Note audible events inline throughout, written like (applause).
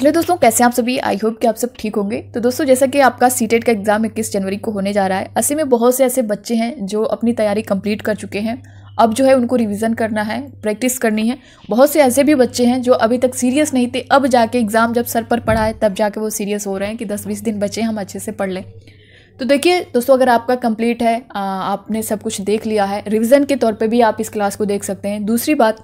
hello दोस्तों कैसे आप सभी आई होप कि आप सब ठीक होंगे तो दोस्तों जैसा कि आपका सीटेट e का एग्ज़ाम 21 जनवरी को होने जा रहा है ऐसे में बहुत से ऐसे बच्चे हैं जो अपनी तैयारी कंप्लीट कर चुके हैं अब जो है उनको रिवीजन करना है प्रैक्टिस करनी है बहुत से ऐसे भी बच्चे हैं जो अभी तक सीरियस नहीं थे अब जाके एग्ज़ाम जब सर पर पढ़ा है तब जाके वो सीरियस हो रहे हैं कि दस बीस दिन बचे हम अच्छे से पढ़ लें तो देखिए दोस्तों अगर आपका कंप्लीट है आपने सब कुछ देख लिया है रिवीजन के तौर पे भी आप इस क्लास को देख सकते हैं दूसरी बात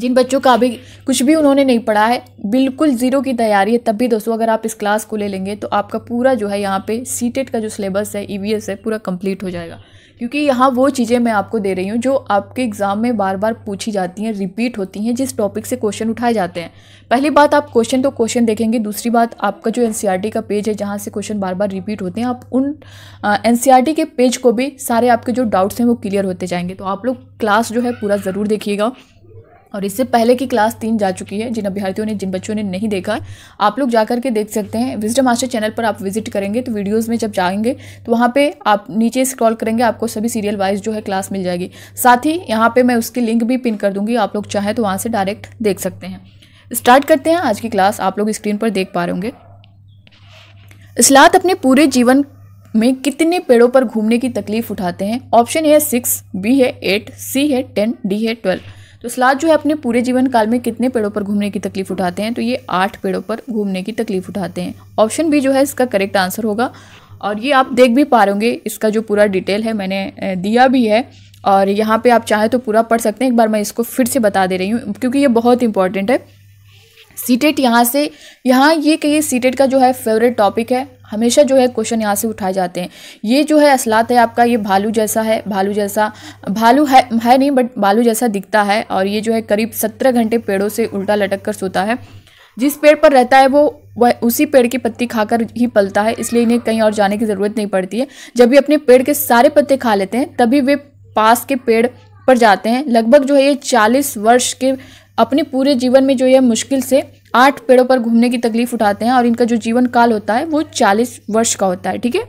जिन बच्चों का अभी कुछ भी उन्होंने नहीं पढ़ा है बिल्कुल ज़ीरो की तैयारी है तब भी दोस्तों अगर आप इस क्लास को ले लेंगे तो आपका पूरा जो है यहाँ पे सी का जो सिलेबस है ई e है पूरा कंप्लीट हो जाएगा क्योंकि यहाँ वो चीज़ें मैं आपको दे रही हूँ जो आपके एग्ज़ाम में बार बार पूछी जाती हैं रिपीट होती हैं जिस टॉपिक से क्वेश्चन उठाए जाते हैं पहली बात आप क्वेश्चन तो क्वेश्चन देखेंगे दूसरी बात आपका जो एन e का पेज है जहाँ से क्वेश्चन बार बार रिपीट होते हैं आप उन एन e के पेज को भी सारे आपके जो डाउट्स हैं वो क्लियर होते जाएंगे तो आप लोग क्लास जो है पूरा ज़रूर देखिएगा और इससे पहले की क्लास तीन जा चुकी है जिन अभ्यर्थियों ने जिन बच्चों ने नहीं देखा आप लोग जा करके देख सकते हैं विजडम मास्टर चैनल पर आप विजिट करेंगे तो वीडियोज़ में जब जाएंगे तो वहाँ पर आप नीचे स्क्रॉल करेंगे आपको सभी सीरियल वाइज जो है क्लास मिल जाएगी साथ ही यहाँ पर मैं उसकी लिंक भी पिन कर दूँगी आप लोग चाहें तो वहाँ से डायरेक्ट देख सकते हैं स्टार्ट करते हैं आज की क्लास आप लोग स्क्रीन पर देख पा रहे होंगे इसलात अपने पूरे जीवन में कितने पेड़ों पर घूमने की तकलीफ उठाते हैं ऑप्शन है सिक्स बी है एट सी है टेन डी है ट्वेल्व तो सलाद जो है अपने पूरे जीवन काल में कितने पेड़ों पर घूमने की तकलीफ उठाते हैं तो ये आठ पेड़ों पर घूमने की तकलीफ उठाते हैं ऑप्शन बी जो है इसका करेक्ट आंसर होगा और ये आप देख भी पा रहे होंगे इसका जो पूरा डिटेल है मैंने दिया भी है और यहाँ पे आप चाहें तो पूरा पढ़ सकते हैं एक बार मैं इसको फिर से बता दे रही हूँ क्योंकि ये बहुत इंपॉर्टेंट है सीटेट यहाँ से यहाँ ये कहिए सीटेट का जो है फेवरेट टॉपिक है हमेशा जो है क्वेश्चन यहाँ से उठाए जाते हैं ये जो है असलात है आपका ये भालू जैसा है भालू जैसा भालू है है नहीं बट भालू जैसा दिखता है और ये जो है करीब सत्रह घंटे पेड़ों से उल्टा लटक कर सोता है जिस पेड़ पर रहता है वो वह उसी पेड़ की पत्ती खाकर ही पलता है इसलिए इन्हें कहीं और जाने की ज़रूरत नहीं पड़ती है जब भी अपने पेड़ के सारे पत्ते खा लेते हैं तभी वे पास के पेड़ पर जाते हैं लगभग जो है ये चालीस वर्ष के अपने पूरे जीवन में जो है मुश्किल से आठ पेड़ों पर घूमने की तकलीफ उठाते हैं और इनका जो जीवन काल होता है वो चालीस वर्ष का होता है ठीक है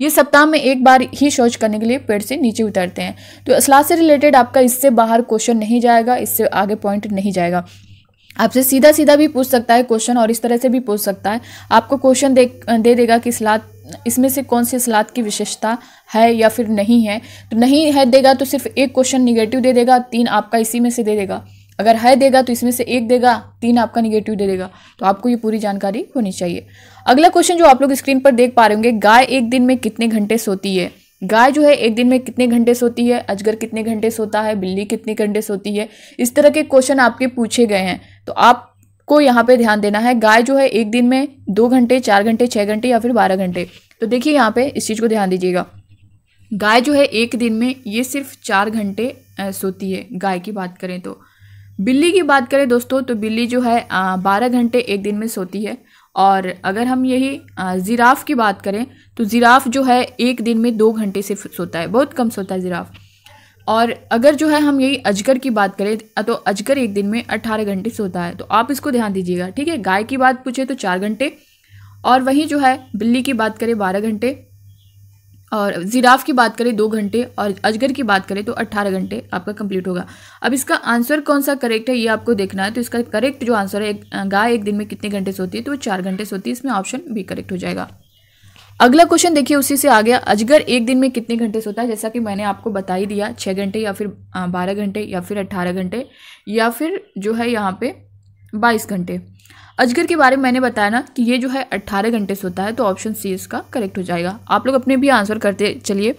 ये सप्ताह में एक बार ही शौच करने के लिए पेड़ से नीचे उतरते हैं तो असलाह से रिलेटेड आपका इससे बाहर क्वेश्चन नहीं जाएगा इससे आगे पॉइंट नहीं जाएगा आपसे सीधा सीधा भी पूछ सकता है क्वेश्चन और इस तरह से भी पूछ सकता है आपको क्वेश्चन दे दे देगा कि सलाद इसमें से कौन सी सलाद की विशेषता है या फिर नहीं है तो नहीं है देगा तो सिर्फ एक क्वेश्चन निगेटिव दे देगा तीन आपका इसी में से दे देगा अगर है देगा तो इसमें से एक देगा तीन आपका निगेटिव दे देगा तो आपको ये पूरी जानकारी होनी चाहिए अगला क्वेश्चन जो आप लोग स्क्रीन पर देख पा रहे होंगे गाय एक दिन में कितने घंटे सोती है गाय जो है एक दिन में कितने घंटे सोती है अजगर कितने घंटे सोता है बिल्ली कितने घंटे सोती है इस तरह के क्वेश्चन आपके पूछे गए हैं तो आप को यहाँ पे ध्यान देना है गाय जो है एक दिन में दो घंटे चार घंटे छः घंटे या फिर बारह घंटे तो देखिए यहाँ पे इस चीज़ को ध्यान दीजिएगा गाय जो है एक दिन में ये सिर्फ चार घंटे सोती है गाय की बात करें तो बिल्ली की बात करें दोस्तों तो बिल्ली जो है बारह घंटे एक दिन में सोती है और अगर हम यही ज़िराफ़ की बात करें तो ज़िराफ़ जो है एक दिन में दो घंटे से सोता है बहुत कम सोता है ज़िराफ़ और अगर जो है हम यही अजगर की बात करें तो अजगर एक दिन में अट्ठारह घंटे सोता है तो आप इसको ध्यान दीजिएगा ठीक है गाय की बात पूछे तो चार घंटे और वहीं जो है बिल्ली की बात करें बारह घंटे और जिराफ की बात करें दो घंटे और अजगर की बात करें तो अट्ठारह घंटे आपका कंप्लीट होगा अब इसका आंसर कौन सा करेक्ट है ये आपको देखना है तो इसका करेक्ट जो आंसर है एक गाय एक दिन में कितने घंटे सोती है तो वो चार घंटे सोती है इसमें ऑप्शन भी करेक्ट हो जाएगा अगला क्वेश्चन देखिए उसी से आ गया अजगर एक दिन में कितने घंटे सोता है जैसा कि मैंने आपको बता ही दिया छः घंटे या फिर बारह घंटे या फिर अट्ठारह घंटे या फिर जो है यहाँ पे बाईस घंटे अजगर के बारे में मैंने बताया ना कि ये जो है अट्ठारह घंटे सोता है तो ऑप्शन सी इसका करेक्ट हो जाएगा आप लोग अपने भी आंसर करते चलिए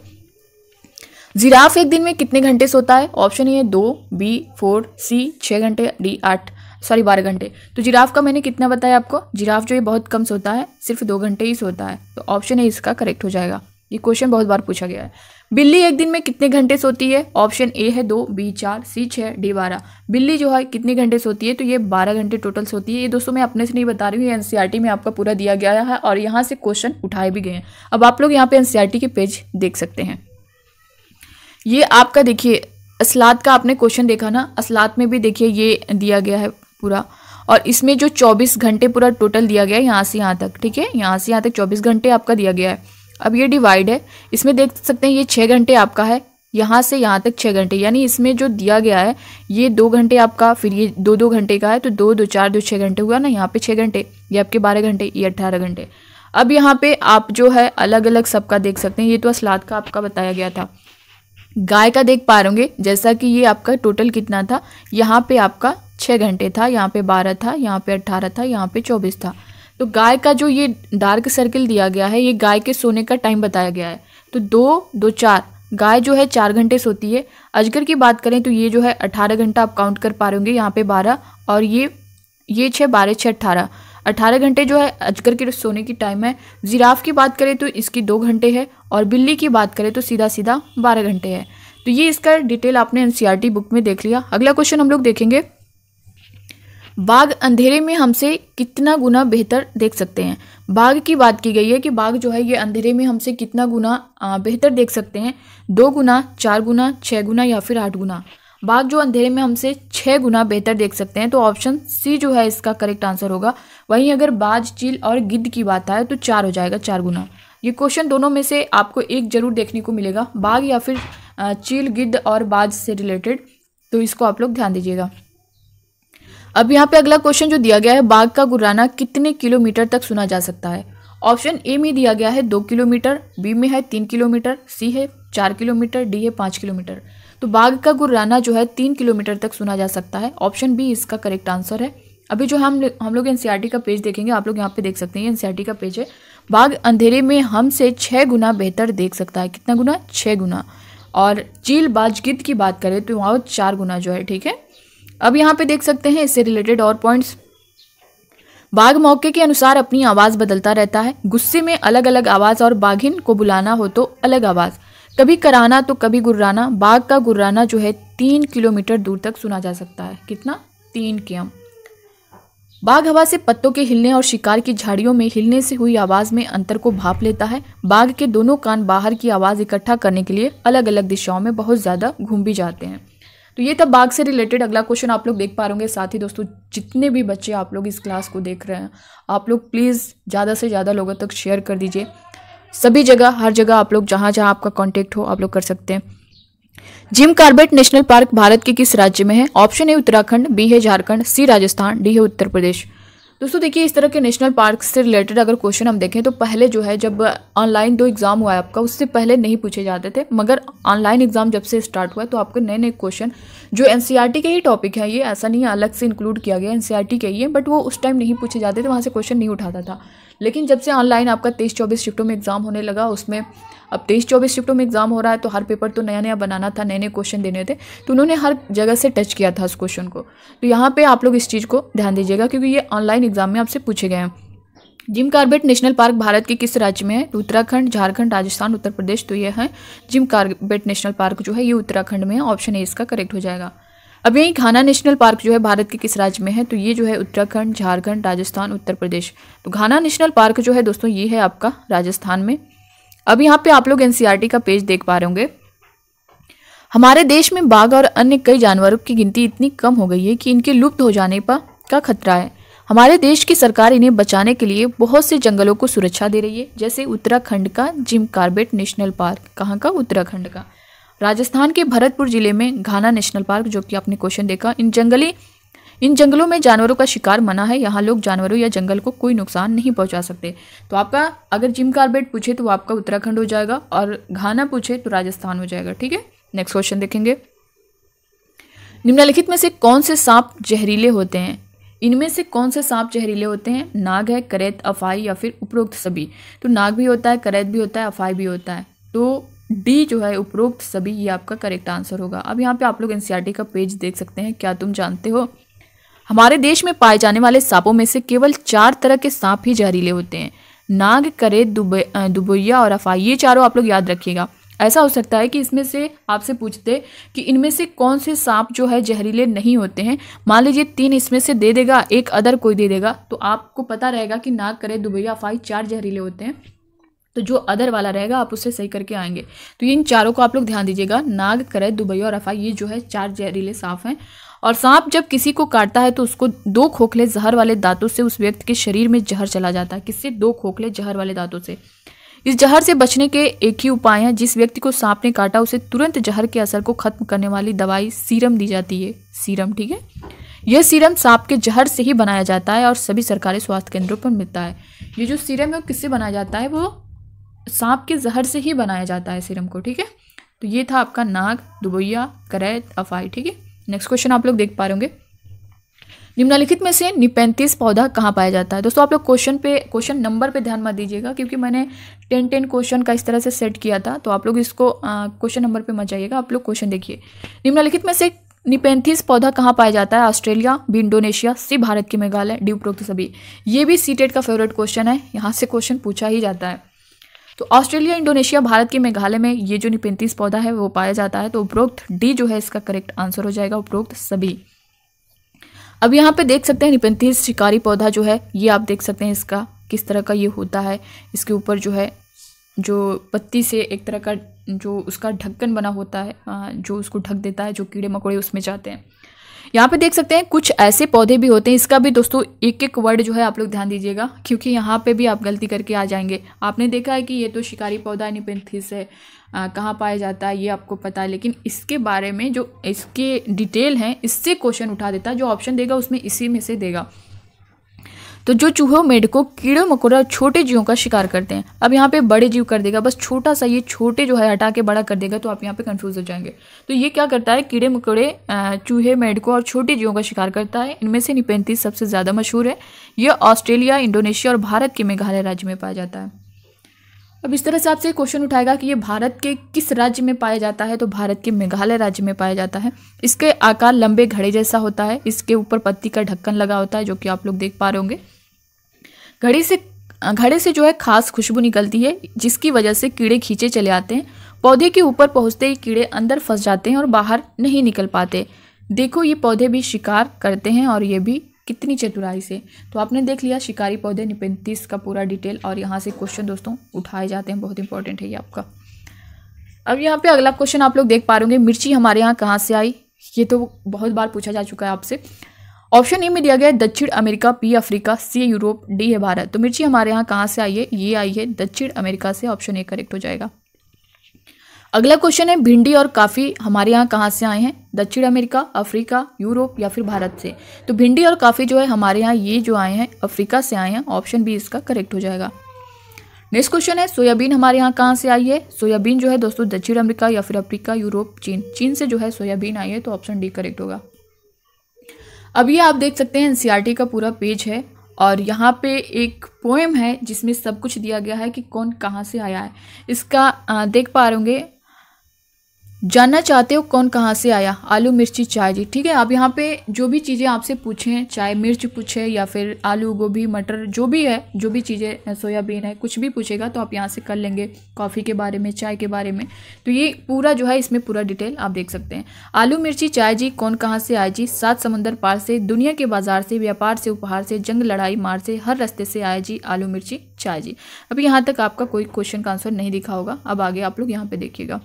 जिराफ एक दिन में कितने घंटे सोता है ऑप्शन ये दो बी फोर सी छः घंटे डी आठ सॉरी बारह घंटे तो जिराफ का मैंने कितना बताया आपको जिराफ जो ये बहुत कम सोता है सिर्फ दो घंटे ही सोता है तो ऑप्शन ए इसका करेक्ट हो जाएगा ये क्वेश्चन बहुत बार पूछा गया है बिल्ली एक दिन में कितने घंटे सोती है ऑप्शन ए है दो बी चार सी छः डी बारह बिल्ली जो है कितने घंटे सोती है तो ये बारह घंटे टोटल सोती है ये दोस्तों मैं अपने से नहीं बता रही हूँ ये एनसीईआरटी e में आपका पूरा दिया गया है और यहाँ से क्वेश्चन उठाए भी गए हैं अब आप लोग यहाँ पे एनसीईआरटी e के पेज देख सकते हैं ये आपका देखिए असलाद का आपने क्वेश्चन देखा ना असलाद में भी देखिए ये दिया गया है पूरा और इसमें जो 24 घंटे पूरा टोटल दिया गया है यहाँ से यहाँ तक ठीक है यहाँ से यहाँ तक 24 घंटे आपका दिया गया है अब ये डिवाइड है इसमें देख सकते हैं ये छः घंटे आपका है यहाँ से यहाँ तक छः घंटे यानी इसमें जो दिया गया है ये दो घंटे आपका फिर ये दो दो घंटे का है तो दो दो चार दो छः घंटे हुआ ना यहाँ पे छः घंटे ये आपके बारह घंटे ये अट्ठारह घंटे अब यहाँ पे आप जो है अलग अलग सबका देख सकते हैं ये तो असलाद का आपका बताया गया था गाय का देख पा रहे जैसा कि ये आपका टोटल कितना था यहाँ पर आपका छः घंटे था यहाँ पे बारह था यहाँ पे अट्ठारह था यहाँ पे चौबीस था तो गाय का जो ये डार्क सर्किल दिया गया है ये गाय के सोने का टाइम बताया गया है तो दो दो चार गाय जो है चार घंटे सोती है अजगर की बात करें तो ये जो है अठारह घंटा आप काउंट कर पा रहे होंगे यहाँ पे बारह और ये ये छः बारह छः अट्ठारह अट्ठारह घंटे जो है अजगर के सोने की टाइम है जिराफ की बात करें तो इसकी दो घंटे है और बिल्ली की बात करें तो सीधा सीधा बारह घंटे है तो ये इसका डिटेल आपने एन बुक e में देख लिया अगला क्वेश्चन हम लोग देखेंगे बाघ अंधेरे में हमसे कितना गुना बेहतर देख सकते हैं बाघ की बात की गई है कि बाघ जो है ये अंधेरे में हमसे कितना गुना बेहतर देख सकते हैं दो गुना चार गुना छः गुना या फिर आठ गुना बाघ जो अंधेरे में हमसे छः गुना बेहतर देख सकते हैं तो ऑप्शन सी जो है इसका करेक्ट आंसर होगा वहीं अगर बाज चील और गिद्ध की बात आए तो चार हो जाएगा चार गुना ये क्वेश्चन दोनों में से आपको एक जरूर देखने को मिलेगा बाघ या फिर चील गिद्ध और बाज से रिलेटेड तो इसको आप लोग ध्यान दीजिएगा अब यहाँ पे अगला क्वेश्चन जो दिया गया है बाघ का गुर्राना कितने किलोमीटर तक सुना जा सकता है ऑप्शन ए में दिया गया है दो किलोमीटर बी में है तीन किलोमीटर सी है चार किलोमीटर डी है पाँच किलोमीटर तो बाघ का गुर्राना जो है तीन किलोमीटर तक सुना जा सकता है ऑप्शन बी इसका करेक्ट आंसर है अभी जो हम हम लोग एनसीईआरटी e का पेज देखेंगे आप लोग यहाँ पे देख सकते हैं एनसीईआरटी e का पेज है बाघ अंधेरे में हमसे छः गुना बेहतर देख सकता है कितना गुना छः गुना और चील बाजगिद्ध की बात करें तो वहाँ चार गुना जो है ठीक है अब यहाँ पे देख सकते हैं इससे रिलेटेड और पॉइंट्स बाघ मौके के अनुसार अपनी आवाज़ बदलता रहता है गुस्से में अलग अलग आवाज़ और बाघिन को बुलाना हो तो अलग आवाज़ कभी कराना तो कभी गुर्राना बाघ का गुर्राना जो है तीन किलोमीटर दूर तक सुना जा सकता है कितना तीन के एम बाघ हवा से पत्तों के हिलने और शिकार की झाड़ियों में हिलने से हुई आवाज़ में अंतर को भाप लेता है बाघ के दोनों कान बाहर की आवाज़ इकट्ठा करने के लिए अलग अलग दिशाओं में बहुत ज़्यादा घूम भी जाते हैं तो ये था बाघ से रिलेटेड अगला क्वेश्चन आप लोग देख पा रहे साथ ही दोस्तों जितने भी बच्चे आप लोग इस क्लास को देख रहे हैं आप लोग प्लीज़ ज़्यादा से ज़्यादा लोगों तक शेयर कर दीजिए सभी जगह हर जगह आप लोग जहाँ जहाँ आपका कॉन्टेक्ट हो आप लोग कर सकते हैं जिम कार्बेट नेशनल पार्क भारत के किस राज्य में है ऑप्शन है उत्तराखंड बी है झारखंड सी राजस्थान डी है उत्तर प्रदेश दोस्तों देखिए इस तरह के नेशनल पार्क से रिलेटेड अगर क्वेश्चन हम देखें तो पहले जो है जब ऑनलाइन दो एग्ज़ाम हुआ है आपका उससे पहले नहीं पूछे जाते थे मगर ऑनलाइन एग्ज़ाम जब से स्टार्ट हुआ है तो आपके नए नए क्वेश्चन जो एन e के ही टॉपिक है ये ऐसा नहीं है अलग से इंक्लूड किया गया एन e के ही है बट वो उस टाइम नहीं पूछे जाते थे वहाँ से क्वेश्चन नहीं उठाता था लेकिन जब से ऑनलाइन आपका तेईस चौबीस शिफ्टों में एग्ज़ाम होने लगा उसमें अब तेईस चौबीस शिफ्टों में एग्ज़ाम हो रहा है तो हर पेपर तो नया नया बनाना था नए नए क्वेश्चन देने थे तो उन्होंने हर जगह से टच किया था उस क्वेश्चन को तो यहाँ पर आप लोग इस चीज़ को ध्यान दीजिएगा क्योंकि ये ऑनलाइन एग्ज़ाम में आपसे पूछे गए हैं जिम कार्बेट नेशनल पार्क भारत के किस राज्य में है तो उत्तराखंड झारखंड राजस्थान उत्तर प्रदेश तो ये है जिम कार्बेट नेशनल पार्क जो है ये उत्तराखंड में है ऑप्शन ए इसका करेक्ट हो जाएगा अब यही घाना नेशनल पार्क जो है भारत के किस राज्य में है तो ये जो है उत्तराखंड झारखंड राजस्थान उत्तर प्रदेश तो घाना नेशनल पार्क जो है दोस्तों ये है आपका राजस्थान में अब यहाँ पे आप लोग एनसीईआरटी का पेज देख पा रहे होंगे हमारे देश में बाघ और अन्य कई जानवरों की गिनती इतनी कम हो गई है कि इनके लुप्त हो जाने पर का खतरा है हमारे देश की सरकार इन्हें बचाने के लिए बहुत से जंगलों को सुरक्षा दे रही है जैसे उत्तराखंड का जिम कार्बेट नेशनल पार्क कहाँ का उत्तराखंड का राजस्थान के भरतपुर जिले में घाना नेशनल पार्क जो कि आपने क्वेश्चन देखा इन जंगली इन जंगलों में जानवरों का शिकार मना है यहाँ लोग जानवरों या जंगल को कोई नुकसान नहीं पहुँचा सकते तो आपका अगर जिम कार्बेट पूछे तो आपका उत्तराखंड हो जाएगा और घाना पूछे तो राजस्थान हो जाएगा ठीक है नेक्स्ट क्वेश्चन देखेंगे निम्नलिखित में से कौन से सांप जहरीले होते हैं इनमें से कौन से सांप जहरीले होते हैं नाग है करैत अफाई या फिर उपरोक्त सभी तो नाग भी होता है करैत भी होता है अफाई भी होता है तो डी जो है उपरोक्त सभी ये आपका करेक्ट आंसर होगा अब यहाँ पे आप लोग एन e का पेज देख सकते हैं क्या तुम जानते हो हमारे देश में पाए जाने वाले सांपों में से केवल चार तरह के सांप ही जहरीले होते हैं नाग करे दुबैया और अफा ये चारों आप लोग याद रखिएगा ऐसा हो सकता है कि इसमें से आपसे पूछते कि इनमें से कौन से सांप जो है जहरीले नहीं होते हैं मान लीजिए तीन इसमें से दे देगा एक अदर कोई दे देगा तो आपको पता रहेगा कि नाग करे दुबैया अफाई चार जहरीले होते हैं तो जो अदर वाला रहेगा आप उससे सही करके आएंगे तो इन चारों को आप लोग ध्यान दीजिएगा नाग करे दुबई और अफा ये जो है चार जहरीले सांप हैं और सांप जब किसी को काटता है तो उसको दो खोखले जहर वाले दांतों से उस व्यक्ति के शरीर में जहर चला जाता है किससे दो खोखले जहर वाले दांतों से इस जहर से बचने के एक ही उपाय हैं जिस व्यक्ति को सांप ने काटा उसे तुरंत जहर के असर को खत्म करने वाली दवाई सीरम दी जाती है सीरम ठीक है यह सीरम सांप के जहर से ही बनाया जाता है और सभी सरकारी स्वास्थ्य केंद्रों पर मिलता है ये जो सीरम है वो किससे बनाया जाता है वो सांप के जहर से ही बनाया जाता है सीरम को ठीक है तो ये था आपका नाग दुबैया करैत अफाई ठीक है नेक्स्ट क्वेश्चन आप लोग देख पा रहे होंगे निम्नलिखित में से निपैंतीस पौधा कहाँ पाया जाता है दोस्तों आप लोग क्वेश्चन पे क्वेश्चन नंबर पे ध्यान मत दीजिएगा क्योंकि मैंने टेन टेन क्वेश्चन का इस तरह से सेट किया था तो आप लोग इसको क्वेश्चन नंबर पे मत जाइएगा आप लोग क्वेश्चन देखिए निम्नलिखित में से निपेंथिस पौधा कहाँ पाया जाता है Australia B Indonesia C Bharat की मेघालय डी उपरोक्त सभी ये भी सी टेट e का फेवरेट क्वेश्चन है यहाँ से क्वेश्चन पूछा ही जाता है तो ऑस्ट्रेलिया इंडोनेशिया भारत के मेघालय में ये जो निपेंतीस पौधा है वो पाया जाता है तो उपरोक्त डी जो है इसका करेक्ट आंसर हो जाएगा उपरोक्त सभी अब यहाँ पे देख सकते हैं निपेंतीस शिकारी पौधा जो है ये आप देख सकते हैं इसका किस तरह का ये होता है इसके ऊपर जो है जो पत्ती से एक तरह का जो उसका ढक्कन बना होता है जो उसको ढक देता है जो कीड़े मकोड़े उसमें जाते हैं यहाँ पे देख सकते हैं कुछ ऐसे पौधे भी होते हैं इसका भी दोस्तों एक एक वर्ड जो है आप लोग ध्यान दीजिएगा क्योंकि यहाँ पे भी आप गलती करके आ जाएंगे आपने देखा है कि ये तो शिकारी पौधा निपेंथिस है कहाँ पाया जाता है ये आपको पता है लेकिन इसके बारे में जो इसके डिटेल हैं इससे क्वेश्चन उठा देता है जो ऑप्शन देगा उसमें इसी में से देगा तो जो चूहे मेढकों कीड़े मकोड़े और छोटे जीवों का शिकार करते हैं अब यहाँ पे बड़े जीव कर देगा बस छोटा सा ये छोटे जो है हटा के बड़ा कर देगा तो आप यहाँ पे कंफ्यूज हो जाएंगे तो ये क्या करता है कीड़े मकोड़े चूहे मेढकों और छोटे जीवों का शिकार करता है इनमें से निपैंतीस सबसे ज़्यादा मशहूर है यह ऑस्ट्रेलिया इंडोनेशिया और भारत के मेघालय राज्य में पाया जाता है अब इस तरह से आपसे क्वेश्चन उठाएगा कि ये भारत के किस राज्य में पाया जाता है तो भारत के मेघालय राज्य में पाया जाता है इसके आकार लंबे घड़े जैसा होता है इसके ऊपर पत्ती का ढक्कन लगा होता है जो कि आप लोग देख पा रहे होंगे घड़े से घड़े से जो है खास खुशबू निकलती है जिसकी वजह से कीड़े खींचे चले आते हैं पौधे के ऊपर पहुंचते ही कीड़े अंदर फंस जाते हैं और बाहर नहीं निकल पाते देखो ये पौधे भी शिकार करते हैं और ये भी कितनी चतुराई से तो आपने देख लिया शिकारी पौधे निपेंतीस का पूरा डिटेल और यहाँ से क्वेश्चन दोस्तों उठाए जाते हैं बहुत इंपॉर्टेंट है ये आपका अब यहाँ पे अगला क्वेश्चन आप लोग देख पा रहे होंगे मिर्ची हमारे यहाँ कहाँ से आई ये तो बहुत बार पूछा जा चुका है आपसे ऑप्शन ए में दिया गया है दक्षिण America B Africa C Europe D है भारत तो मिर्ची हमारे यहाँ कहाँ से आई है ये आई है दक्षिण अमेरिका से ऑप्शन ए करेक्ट हो जाएगा अगला क्वेश्चन है भिंडी और काफ़ी हमारे यहाँ कहाँ से आए हैं दक्षिण अमेरिका अफ्रीका यूरोप या फिर भारत से तो भिंडी और काफ़ी जो है हमारे यहाँ ये जो आए हैं अफ्रीका से आए हैं ऑप्शन बी इसका करेक्ट हो जाएगा नेक्स्ट क्वेश्चन है सोयाबीन हमारे यहाँ कहाँ से आई है सोयाबीन जो है दोस्तों दक्षिण अमेरिका या फिर अफ्रीका यूरोप चीन चीन से जो है सोयाबीन आई है तो ऑप्शन डी करेक्ट होगा अब ये आप देख सकते हैं एन e का पूरा पेज है और यहाँ पे एक पोएम है जिसमें सब कुछ दिया गया है कि कौन कहाँ से आया है इसका देख पा रहे होंगे जानना चाहते हो कौन कहाँ से आया आलू मिर्ची चाय जी ठीक है आप यहाँ पे जो भी चीज़ें आपसे पूछें चाहे मिर्च पूछे या फिर आलू गोभी मटर जो भी है जो भी चीज़ें सोयाबीन है कुछ भी पूछेगा तो आप यहाँ से कर लेंगे कॉफ़ी के बारे में चाय के बारे में तो ये पूरा जो है इसमें पूरा डिटेल आप देख सकते हैं आलू मिर्ची चाय जी कौन कहाँ से आए जी सात समुंदर पार से दुनिया के बाजार से व्यापार से उपहार से जंग लड़ाई मार से हर रस्ते से आए जी आलू मिर्ची चाय जी अभी यहाँ तक आपका कोई क्वेश्चन का आंसर नहीं दिखा होगा अब आगे आप लोग यहाँ पर देखिएगा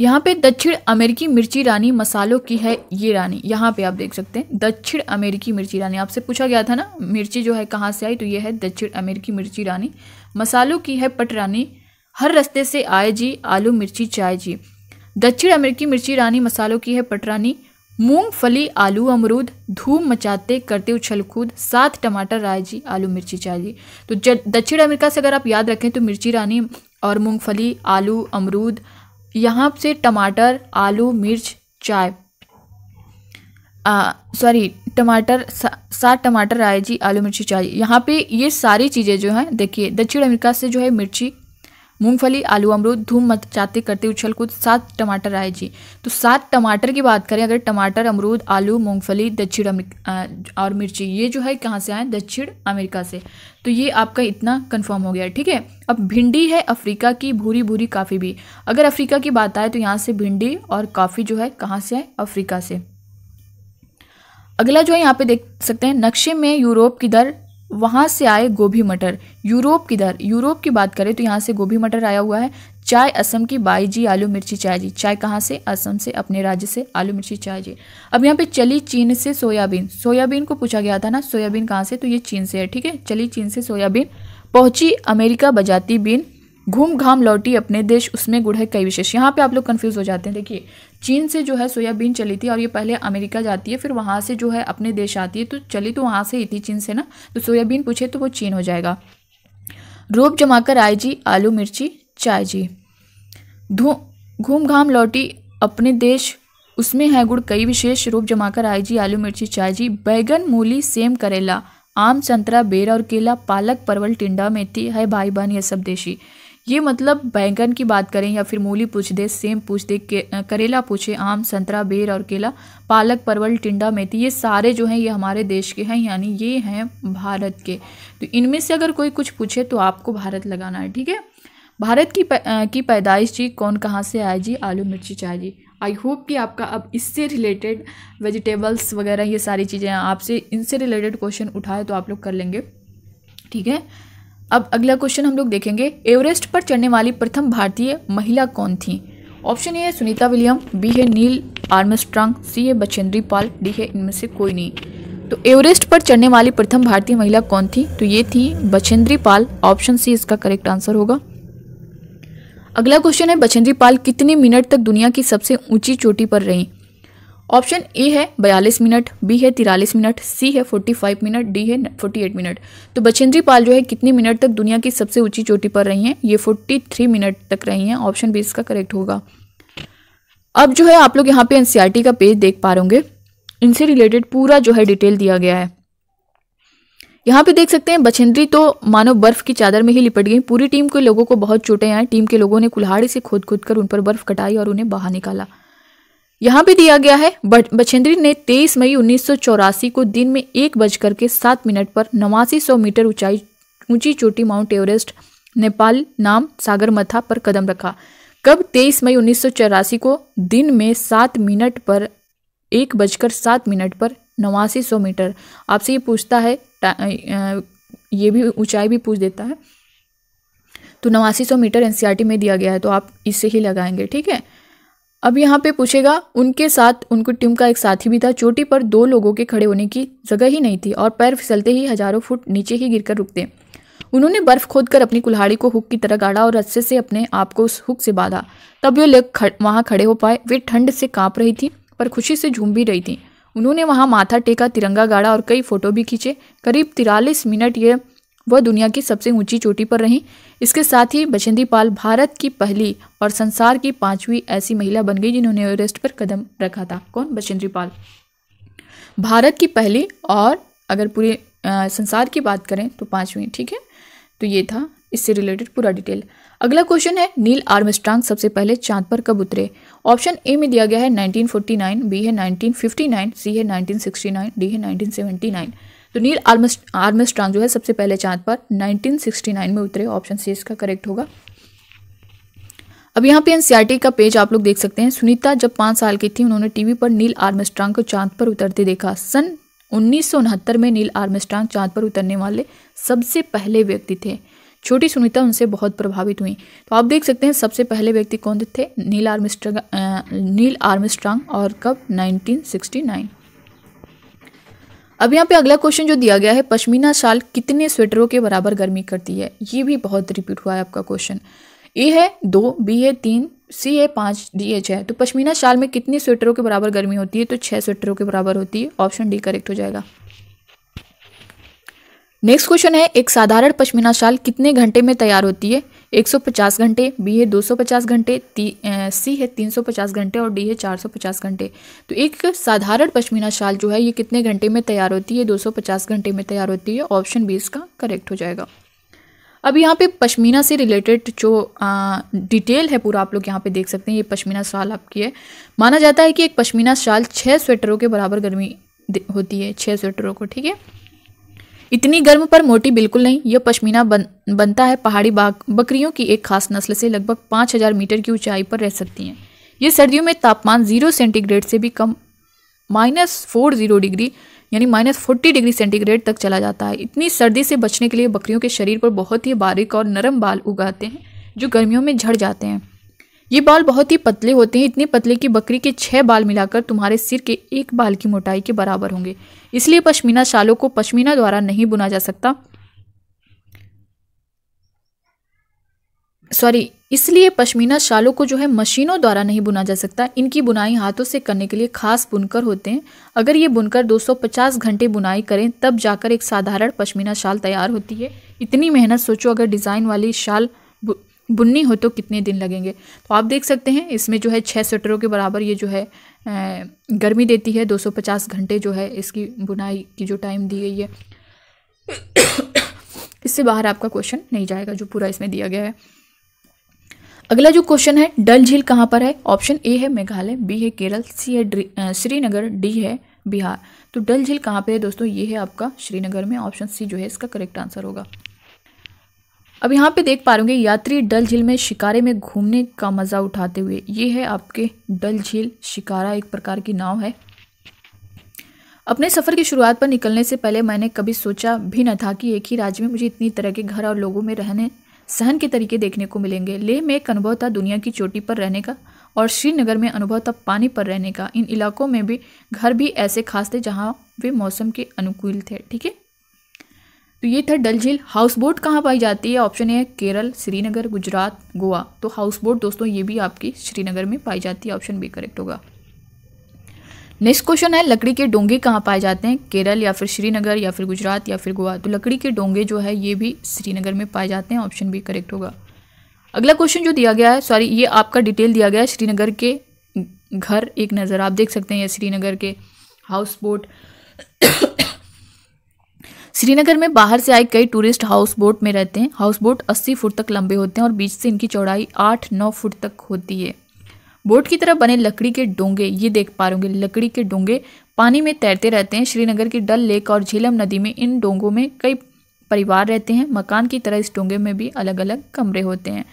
यहाँ पे दक्षिण अमेरिकी मिर्ची रानी मसालों की है ये रानी यहाँ पे आप देख सकते हैं दक्षिण अमेरिकी मिर्ची रानी आपसे पूछा गया था ना मिर्ची जो है कहाँ से आई तो ये है दक्षिण अमेरिकी मिर्ची रानी मसालों की है पटरानी हर रस्ते से आए जी आलू मिर्ची चाय जी दक्षिण अमेरिकी मिर्ची रानी मसालों की है पटरानी मूंगफली आलू अमरूद धूम मचाते करते उछल कूद सात टमाटर राय जी आलू मिर्ची चाय जी तो दक्षिण अमेरिका से अगर आप याद रखें तो मिर्ची रानी और मूंगफली आलू अमरूद यहाँ से टमाटर आलू मिर्च चाय सॉरी टमाटर सात टमाटर आए जी आलू मिर्ची चाय यहाँ पे ये सारी चीज़ें जो हैं देखिए दक्षिण अमेरिका से जो है मिर्ची मूंगफली आलू अमरूद धूम मचाते करते उछल कूद सात टमाटर आए जी तो सात टमाटर की बात करें अगर टमाटर अमरूद आलू मूंगफली दक्षिण और मिर्ची ये जो है कहाँ से आए दक्षिण अमेरिका से तो ये आपका इतना कंफर्म हो गया ठीक है अब भिंडी है अफ्रीका की भूरी भूरी काफ़ी भी अगर अफ्रीका की बात आए तो यहाँ से भिंडी और काफ़ी जो है कहाँ से आए अफ्रीका से अगला जो है यहाँ पे देख सकते हैं नक्शे में यूरोप की दर वहाँ से आए गोभी मटर यूरोप किधर यूरोप की बात करें तो यहाँ से गोभी मटर आया हुआ है चाय असम की बाई जी आलू मिर्ची चाय जी चाय कहाँ से असम से अपने राज्य से आलू मिर्ची चाय जी अब यहाँ पे चली चीन से सोयाबीन सोयाबीन को पूछा गया था ना सोयाबीन कहाँ से तो ये चीन से है ठीक है चली चीन से सोयाबीन पहुंची अमेरिका बजाती बीन घूम घाम लौटी अपने देश उसमें गुड़ है कई विशेष यहाँ पे आप लोग कंफ्यूज हो जाते हैं देखिए चीन से जो है सोयाबीन चली थी और ये पहले अमेरिका जाती है फिर वहाँ से जो है अपने देश आती है तो चली तो वहाँ से ही थी चीन से ना तो सोयाबीन पूछे तो वो चीन हो जाएगा रूप कर आई जी आलू मिर्ची चाय जी धू घूम घाम लौटी अपने देश उसमें है गुड़ कई विशेष रूप जमाकर आई जी आलू मिर्ची चाय जी बैगन मूली सेम करेला आम संतरा बेर और केला पालक परवल टिंडा मेथी है भाई बहन ये सब देशी ये मतलब बैंगन की बात करें या फिर मूली पूछ दे सेम पूछ दे करेला पूछे आम संतरा बेर और केला पालक परवल टिंडा मेथी ये सारे जो हैं ये हमारे देश के हैं यानी ये हैं भारत के तो इनमें से अगर कोई कुछ पूछे तो आपको भारत लगाना है ठीक है भारत की प, की पैदाइश जी कौन कहाँ से आए जी आलू मिर्ची चाय जी आई होप कि आपका अब इससे रिलेटेड वेजिटेबल्स वगैरह ये सारी चीज़ें आपसे इनसे रिलेटेड क्वेश्चन उठाए तो आप लोग कर लेंगे ठीक है अब अगला क्वेश्चन हम लोग देखेंगे एवरेस्ट पर चढ़ने वाली प्रथम भारतीय महिला कौन थी ऑप्शन ए है सुनीता विलियम बी है नील आर्मस्ट्रांग सी है बचेंद्री पाल डी है इनमें से कोई नहीं तो एवरेस्ट पर चढ़ने वाली प्रथम भारतीय महिला कौन थी तो ये थी बचेंद्री पाल ऑप्शन सी इसका करेक्ट आंसर होगा अगला क्वेश्चन है बचेंद्री पाल कितने मिनट तक दुनिया की सबसे ऊंची चोटी पर रहीं ऑप्शन ए है बयालीस मिनट बी है तिरालीस मिनट सी है फोर्टी फाइव मिनट डी है फोर्टी एट मिनट तो बछेंद्री पाल जो है कितने मिनट तक दुनिया की सबसे ऊंची चोटी पर रही हैं ये फोर्टी थ्री मिनट तक रही हैं ऑप्शन बी इसका करेक्ट होगा अब जो है आप लोग यहाँ पे एनसीईआरटी e का पेज देख पा रहे होंगे इनसे रिलेटेड पूरा जो है डिटेल दिया गया है यहाँ पे देख सकते हैं बछेंद्री तो मानो बर्फ की चादर में ही लिपट गई पूरी टीम के लोगों को बहुत चोटें आए टीम के लोगों ने कुल्हाड़ी से खोद खोद कर उन पर बर्फ कटाई और उन्हें बाहर निकाला यहाँ भी दिया गया है बछेंद्री ने 23 मई उन्नीस को दिन में एक बज करके सात मिनट पर नवासी सौ मीटर ऊंचाई ऊंची चोटी माउंट एवरेस्ट नेपाल नाम सागरमथा पर कदम रखा कब 23 मई उन्नीस को दिन में सात मिनट पर एक बजकर सात मिनट पर नवासी सौ मीटर आपसे ये पूछता है ये भी ऊंचाई भी पूछ देता है तो नवासी सौ मीटर एनसीईआरटी e में दिया गया है तो आप इससे ही लगाएंगे ठीक है अब यहाँ पे पूछेगा उनके साथ उनको टीम का एक साथी भी था चोटी पर दो लोगों के खड़े होने की जगह ही नहीं थी और पैर फिसलते ही हजारों फुट नीचे ही गिरकर रुकते उन्होंने बर्फ खोद कर अपनी कुल्हाड़ी को हुक की तरह गाड़ा और रस्से से अपने आप को उस हुक से बांधा तब वे लोग खड़, वहाँ खड़े हो पाए वे ठंड से कांप रही थी पर खुशी से झूम भी रही थी उन्होंने वहाँ माथा टेका तिरंगा गाड़ा और कई फोटो भी खींचे करीब तिरालीस मिनट ये वह दुनिया की सबसे ऊंची चोटी पर रहीं इसके साथ ही बछेंदी पाल भारत की पहली और संसार की पांचवी ऐसी महिला बन गई जिन्होंने एवरेस्ट पर कदम रखा था कौन बछेंद्री पाल भारत की पहली और अगर पूरे संसार की बात करें तो पांचवी ठीक है तो ये था इससे रिलेटेड पूरा डिटेल अगला क्वेश्चन है नील आर्मस्ट्रांग सबसे पहले चांद पर कब उतरे ऑप्शन ए में दिया गया है 1949, बी है 1959, सी है 1969, डी है 1979 तो नील आर्मस्ट्रांग जो है सबसे पहले चांद पर 1969 में उतरे ऑप्शन सी इसका करेक्ट होगा अब यहाँ पे एनसीईआरटी e का पेज आप लोग देख सकते हैं सुनीता जब पांच साल की थी उन्होंने टीवी पर नील आर्मस्ट्रांग को चांद पर उतरते देखा सन उन्नीस में नील आर्मस्ट्रांग चांद पर उतरने वाले सबसे पहले व्यक्ति थे छोटी सुनीता उनसे बहुत प्रभावित हुई तो आप देख सकते हैं सबसे पहले व्यक्ति कौन थे नील आर्मिस्ट्रांग नील आर्मिस्ट्रांग और कब 1969 अब यहाँ पे अगला क्वेश्चन जो दिया गया है पश्मीना शाल कितने स्वेटरों के बराबर गर्मी करती है ये भी बहुत रिपीट हुआ है आपका क्वेश्चन ए है दो बी है तीन सी है पाँच डी एच है तो पश्मीना शाल में कितने स्वेटरों के बराबर गर्मी होती है तो छः स्वेटरों के बराबर होती है ऑप्शन डी करेक्ट हो जाएगा नेक्स्ट क्वेश्चन है एक साधारण पश्मीना शाल कितने घंटे में तैयार होती है 150 घंटे बी है 250 घंटे सी है 350 घंटे और डी है 450 घंटे तो एक साधारण पश्मीना शाल जो है ये कितने घंटे में तैयार होती है 250 घंटे में तैयार होती है ऑप्शन बी इसका करेक्ट हो जाएगा अब यहाँ पे पश्मीना से रिलेटेड जो आ, डिटेल है पूरा आप लोग यहाँ पे देख सकते हैं ये पश्मीना शाल आपकी है माना जाता है कि एक पश्मीना शाल छः स्वेटरों के बराबर गर्मी होती है छः स्वेटरों को ठीक है इतनी गर्म पर मोटी बिल्कुल नहीं यह पश्मीना बन, बनता है पहाड़ी बाग बकरियों की एक खास नस्ल से लगभग पाँच हज़ार मीटर की ऊंचाई पर रह सकती हैं ये सर्दियों में तापमान जीरो सेंटीग्रेड से भी कम माइनस फोर जीरो डिग्री यानी माइनस फोर्टी डिग्री सेंटीग्रेड तक चला जाता है इतनी सर्दी से बचने के लिए बकरियों के शरीर पर बहुत ही बारीक और नरम बाल उगाते हैं जो गर्मियों में झड़ जाते हैं ये बाल बहुत ही पतले होते हैं इतने पतले कि बकरी के छह बाल मिलाकर तुम्हारे सिर के एक बाल की मोटाई के बराबर होंगे इसलिए पश्मीना शालों को पश्मीना द्वारा नहीं बुना जा सकता सॉरी इसलिए पश्मीना शालों को जो है मशीनों द्वारा नहीं बुना जा सकता इनकी बुनाई हाथों से करने के लिए खास बुनकर होते हैं अगर ये बुनकर 250 घंटे बुनाई करें तब जाकर एक साधारण पश्मीना शाल तैयार होती है इतनी मेहनत सोचो अगर डिज़ाइन वाली शाल बुननी हो तो कितने दिन लगेंगे तो आप देख सकते हैं इसमें जो है छः स्वेटरों के बराबर ये जो है गर्मी देती है 250 घंटे जो है इसकी बुनाई की जो टाइम दी गई है (coughs) इससे बाहर आपका क्वेश्चन नहीं जाएगा जो पूरा इसमें दिया गया है अगला जो क्वेश्चन है डल झील कहाँ पर है ऑप्शन ए है मेघालय बी है केरल सी है श्रीनगर डी है बिहार तो डल झील कहाँ पर है दोस्तों ये है आपका श्रीनगर में ऑप्शन सी जो है इसका करेक्ट आंसर होगा अब यहाँ पे देख पा रहे होंगे यात्री डल झील में शिकारे में घूमने का मज़ा उठाते हुए ये है आपके डल झील शिकारा एक प्रकार की नाव है अपने सफ़र की शुरुआत पर निकलने से पहले मैंने कभी सोचा भी न था कि एक ही राज्य में मुझे इतनी तरह के घर और लोगों में रहने सहन के तरीके देखने को मिलेंगे लेह में एक अनुभव था दुनिया की चोटी पर रहने का और श्रीनगर में अनुभव था पानी पर रहने का इन इलाकों में भी घर भी ऐसे खास थे जहाँ वे मौसम के अनुकूल थे ठीक है तो ये था डल झील हाउस बोट कहाँ पाई जाती है ऑप्शन है केरल श्रीनगर गुजरात गोवा तो हाउस बोट दोस्तों ये भी आपकी श्रीनगर में पाई जाती है ऑप्शन बी करेक्ट होगा नेक्स्ट क्वेश्चन है लकड़ी के डोंगे कहाँ पाए जाते हैं केरल या फिर श्रीनगर या फिर गुजरात या फिर गोवा तो लकड़ी के डोंगे जो है ये भी श्रीनगर में पाए जाते हैं ऑप्शन बी करेक्ट होगा अगला क्वेश्चन जो दिया गया है सॉरी ये आपका डिटेल दिया गया है श्रीनगर के घर एक नज़र आप देख सकते हैं या श्रीनगर के हाउस बोट श्रीनगर में बाहर से आए कई टूरिस्ट हाउस बोट में रहते हैं हाउस बोट अस्सी फुट तक लंबे होते हैं और बीच से इनकी चौड़ाई आठ नौ फुट तक होती है बोट की तरफ बने लकड़ी के डोंगे ये देख पा रहे लकड़ी के डोंगे पानी में तैरते रहते हैं श्रीनगर की डल लेक और झेलम नदी में इन डोंगों में कई परिवार रहते हैं मकान की तरह इस डोंगे में भी अलग अलग कमरे होते हैं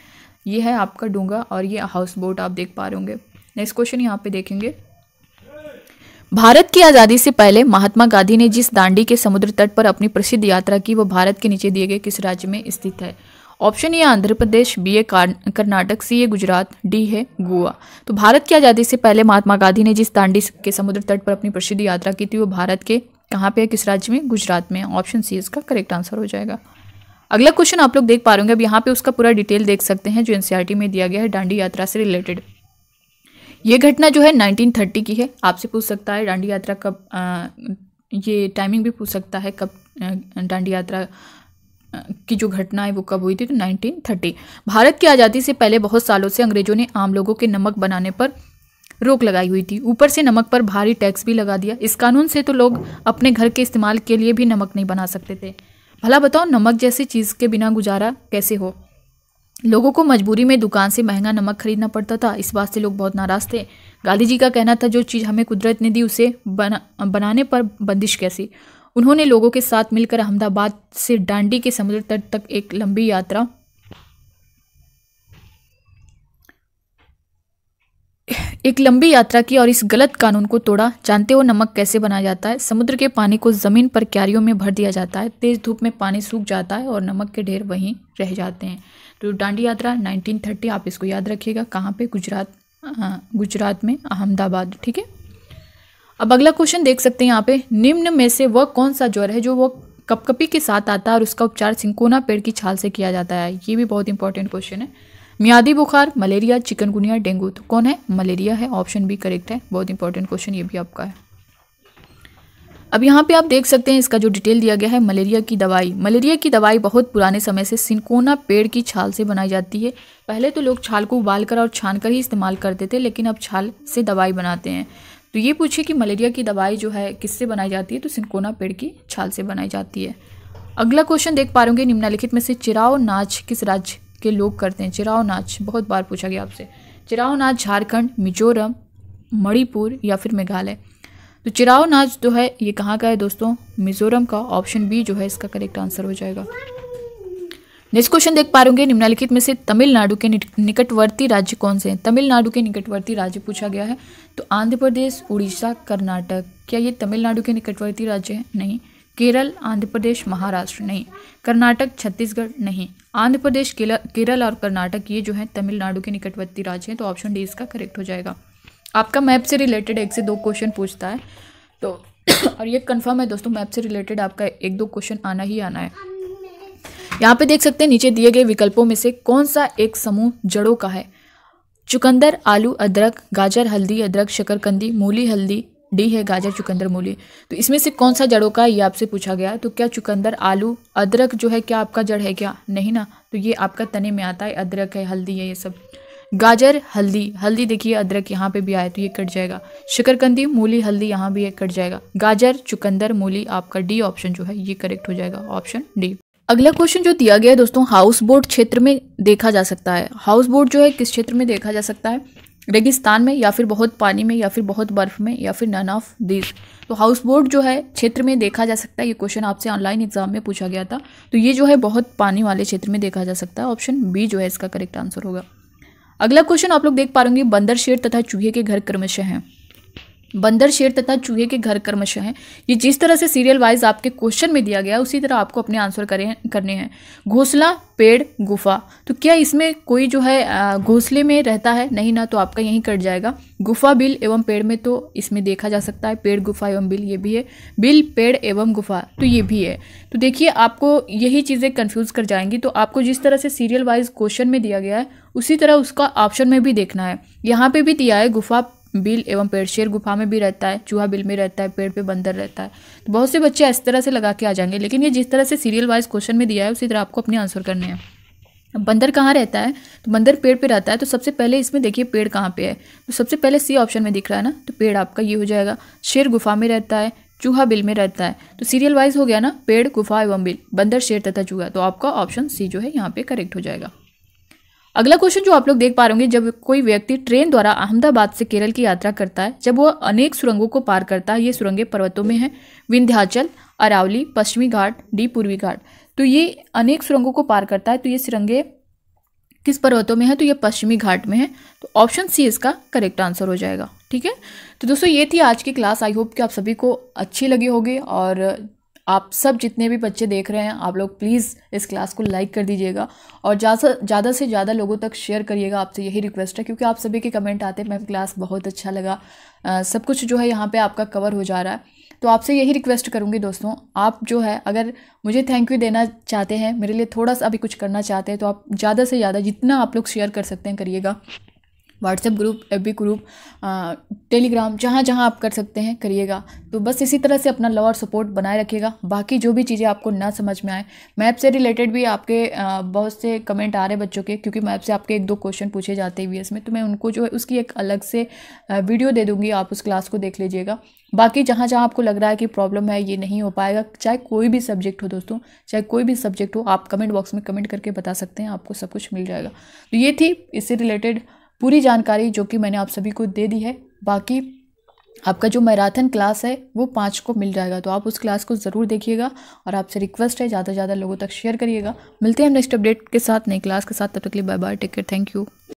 ये है आपका डोंगा और ये हाउस बोट आप देख पा रहे होंगे नेक्स्ट क्वेश्चन यहाँ पे देखेंगे भारत की आज़ादी से पहले महात्मा गांधी ने जिस दांडी के समुद्र तट पर अपनी प्रसिद्ध यात्रा की वो भारत के नीचे दिए गए किस राज्य में स्थित है option A Andhra Pradesh B A Karnataka C A Gujarat D है गोवा तो भारत की आज़ादी से पहले महात्मा गांधी ने जिस दांडी के समुद्र तट पर अपनी प्रसिद्ध यात्रा की थी वो भारत के कहाँ पे है किस राज्य में गुजरात में ऑप्शन सी इसका करेक्ट आंसर हो जाएगा अगला क्वेश्चन आप लोग देख पा रहे होंगे अब यहाँ पे उसका पूरा डिटेल देख सकते हैं जो एनसीआरटी e में दिया गया है डांडी यात्रा से रिलेटेड ये घटना जो है 1930 की है आपसे पूछ सकता है डांडी यात्रा कब ये टाइमिंग भी पूछ सकता है कब डांडी यात्रा की जो घटना है वो कब हुई थी तो 1930 भारत की आज़ादी से पहले बहुत सालों से अंग्रेजों ने आम लोगों के नमक बनाने पर रोक लगाई हुई थी ऊपर से नमक पर भारी टैक्स भी लगा दिया इस कानून से तो लोग अपने घर के इस्तेमाल के लिए भी नमक नहीं बना सकते थे भला बताओ नमक जैसी चीज़ के बिना गुजारा कैसे हो लोगों को मजबूरी में दुकान से महंगा नमक खरीदना पड़ता था इस बात से लोग बहुत नाराज़ थे गांधी जी का कहना था जो चीज़ हमें कुदरत ने दी उसे बना बनाने पर बंदिश कैसी उन्होंने लोगों के साथ मिलकर अहमदाबाद से डांडी के समुद्र तट तक एक लंबी यात्रा एक लंबी यात्रा की और इस गलत कानून को तोड़ा जानते हो नमक कैसे बनाया जाता है समुद्र के पानी को ज़मीन पर क्यारियों में भर दिया जाता है तेज़ धूप में पानी सूख जाता है और नमक के ढेर वहीं रह जाते हैं तो डांडी यात्रा 1930 आप इसको याद रखिएगा कहाँ पे गुजरात हाँ, गुजरात में अहमदाबाद ठीक है अब अगला क्वेश्चन देख सकते हैं यहाँ पे निम्न में से वह कौन सा ज्वर है जो वह कपकपी के साथ आता है और उसका उपचार सिंकोना पेड़ की छाल से किया जाता है ये भी बहुत इंपॉर्टेंट क्वेश्चन है मियादी बुखार मलेरिया चिकनगुनिया डेंगू तो कौन है मलेरिया है ऑप्शन बी करेक्ट है बहुत इंपॉर्टेंट क्वेश्चन ये भी आपका है अब यहाँ पे आप देख सकते हैं इसका जो डिटेल दिया गया है मलेरिया की दवाई मलेरिया की दवाई बहुत पुराने समय से सिंकोना पेड़ की छाल से बनाई जाती है पहले तो लोग छाल को उबालकर और छानकर ही इस्तेमाल करते थे लेकिन अब छाल से दवाई बनाते हैं तो ये पूछिए कि मलेरिया की दवाई जो है किससे बनाई जाती है तो सिंकोना पेड़ की छाल से बनाई जाती है अगला क्वेश्चन देख पा रहे निम्नलिखित में से चिराव नाच किस राज्य के लोग करते हैं चिराव नाच बहुत बार पूछा गया आपसे चिराव नाच झारखंड मिजोरम मणिपुर या फिर मेघालय तो चिराव नाच जो है ये कहाँ का है दोस्तों मिजोरम का ऑप्शन बी जो है इसका करेक्ट आंसर हो जाएगा नेक्स्ट क्वेश्चन देख पा रहे निम्नलिखित में से तमिलनाडु के निकटवर्ती राज्य कौन से हैं तमिलनाडु के निकटवर्ती राज्य पूछा गया है तो आंध्र प्रदेश उड़ीसा कर्नाटक क्या ये तमिलनाडु के निकटवर्ती राज्य हैं नहीं केरल आंध्र प्रदेश महाराष्ट्र नहीं कर्नाटक छत्तीसगढ़ नहीं आंध्र प्रदेश केरल और कर्नाटक ये जो है तमिलनाडु के निकटवर्ती राज्य हैं तो ऑप्शन डी इसका करेक्ट हो जाएगा आपका मैप से रिलेटेड एक से दो क्वेश्चन पूछता है तो (coughs) और ये कंफर्म है दोस्तों मैप से रिलेटेड आपका एक दो क्वेश्चन आना ही आना है यहाँ पे देख सकते हैं नीचे दिए गए विकल्पों में से कौन सा एक समूह जड़ों का है चुकंदर आलू अदरक गाजर हल्दी अदरक शकरकंदी मूली हल्दी डी है गाजर चुकंदर मूली तो इसमें से कौन सा जड़ों का है ये आपसे पूछा गया तो क्या चुकंदर आलू अदरक जो है क्या आपका जड़ है क्या नहीं ना तो ये आपका तने में आता है अदरक है हल्दी है ये सब गाजर हल्दी हल्दी देखिए अदरक यहाँ पे भी आए तो ये कट जाएगा शकरकंदी मूली हल्दी यहाँ भी ये कट जाएगा गाजर चुकंदर मूली आपका डी ऑप्शन जो है ये करेक्ट हो जाएगा ऑप्शन डी अगला क्वेश्चन जो दिया गया है दोस्तों हाउस बोट क्षेत्र में देखा जा सकता है हाउस बोट जो है किस क्षेत्र में देखा जा सकता है रेगिस्तान में या फिर बहुत पानी में या फिर बहुत बर्फ में या फिर नन ऑफ दिस तो हाउस बोट जो है क्षेत्र में देखा जा सकता है ये क्वेश्चन आपसे ऑनलाइन एग्जाम में पूछा गया था तो ये जो है बहुत पानी वाले क्षेत्र में देखा जा सकता है ऑप्शन बी जो है इसका करेक्ट आंसर होगा अगला क्वेश्चन आप लोग देख पा रहे बंदर शेर तथा चूहे के घर क्रमशः हैं बंदर शेर तथा चूहे के घर कर्मश हैं ये जिस तरह से सीरियल वाइज आपके क्वेश्चन में दिया गया उसी तरह आपको अपने आंसर करें करने हैं घोसला पेड़ गुफा तो क्या इसमें कोई जो है घोसले में रहता है नहीं ना तो आपका यहीं कट जाएगा गुफा बिल एवं पेड़ में तो इसमें देखा जा सकता है पेड़ गुफा एवं बिल ये भी है बिल पेड़ एवं गुफा तो ये भी है तो देखिए आपको यही चीज़ें कन्फ्यूज़ कर जाएंगी तो आपको जिस तरह से सीरियल वाइज क्वेश्चन में दिया गया है उसी तरह उसका ऑप्शन में भी देखना है यहाँ पर भी दिया है गुफा बिल एवं पेड़ शेर गुफा में भी रहता है चूहा बिल में रहता है पेड़ पे बंदर रहता है तो बहुत से बच्चे इस तरह से लगा के आ जाएंगे लेकिन ये जिस तरह से सीरियल वाइज क्वेश्चन में दिया है उसी तरह आपको अपने आंसर करने हैं बंदर कहाँ रहता है तो बंदर पेड़ पे रहता है तो सबसे पहले इसमें देखिए पेड़ कहाँ पे है तो सबसे पहले सी ऑप्शन में दिख रहा है ना तो पेड़ आपका ये हो जाएगा शेर गुफा में रहता है चूहा बिल में रहता है तो सीरियल वाइज हो गया ना पेड़ गुफा एवं बिल बंदर शेर तथा चूहा तो आपका ऑप्शन सी जो है यहाँ पे करेक्ट हो जाएगा अगला क्वेश्चन जो आप लोग देख पा रहे होंगे जब कोई व्यक्ति ट्रेन द्वारा अहमदाबाद से केरल की यात्रा करता है जब वह अनेक सुरंगों को पार करता है ये सुरंगे पर्वतों में है विंध्याचल अरावली पश्चिमी घाट डी पूर्वी घाट तो ये अनेक सुरंगों को पार करता है तो ये सुरंगे किस पर्वतों में है तो ये पश्चिमी घाट में है तो ऑप्शन सी इसका करेक्ट आंसर हो जाएगा ठीक है तो दोस्तों ये थी आज की क्लास आई होप कि आप सभी को अच्छी लगी होगी और आप सब जितने भी बच्चे देख रहे हैं आप लोग प्लीज़ इस क्लास को लाइक कर दीजिएगा और ज़्यादा ज़्यादा से ज़्यादा लोगों तक शेयर करिएगा आपसे यही रिक्वेस्ट है क्योंकि आप सभी के कमेंट आते हैं मैम क्लास बहुत अच्छा लगा आ, सब कुछ जो है यहाँ पर आपका कवर हो जा रहा है तो आपसे यही रिक्वेस्ट करूँगी दोस्तों आप जो है अगर मुझे थैंक यू देना चाहते हैं मेरे लिए थोड़ा सा अभी कुछ करना चाहते हैं तो आप ज़्यादा से ज़्यादा जितना आप लोग शेयर कर सकते हैं करिएगा WhatsApp group AP group Telegram जहाँ जहाँ आप कर सकते हैं करिएगा तो बस इसी तरह से अपना लव और सपोर्ट बनाए रखिएगा बाकी जो भी चीज़ें आपको ना समझ में आए मैप से रिलेटेड भी आपके बहुत से कमेंट आ रहे बच्चों के क्योंकि मैप से आपके एक दो क्वेश्चन पूछे जाते हैं वी में तो मैं उनको जो है उसकी एक अलग से वीडियो दे दूँगी आप उस क्लास को देख लीजिएगा बाकी जहाँ जहाँ आपको लग रहा है कि प्रॉब्लम है ये नहीं हो पाएगा चाहे कोई भी सब्जेक्ट हो दोस्तों चाहे कोई भी सब्जेक्ट हो आप कमेंट बॉक्स में कमेंट करके बता सकते हैं आपको सब कुछ मिल जाएगा तो ये थी इससे रिलेटेड पूरी जानकारी जो कि मैंने आप सभी को दे दी है बाकी आपका जो मैराथन क्लास है वो पाँच को मिल जाएगा तो आप उस क्लास को ज़रूर देखिएगा और आपसे रिक्वेस्ट है ज़्यादा से ज़्यादा लोगों तक शेयर करिएगा मिलते हैं नेक्स्ट अपडेट के साथ नई क्लास के साथ तब तक के लिए bye bye take care thank you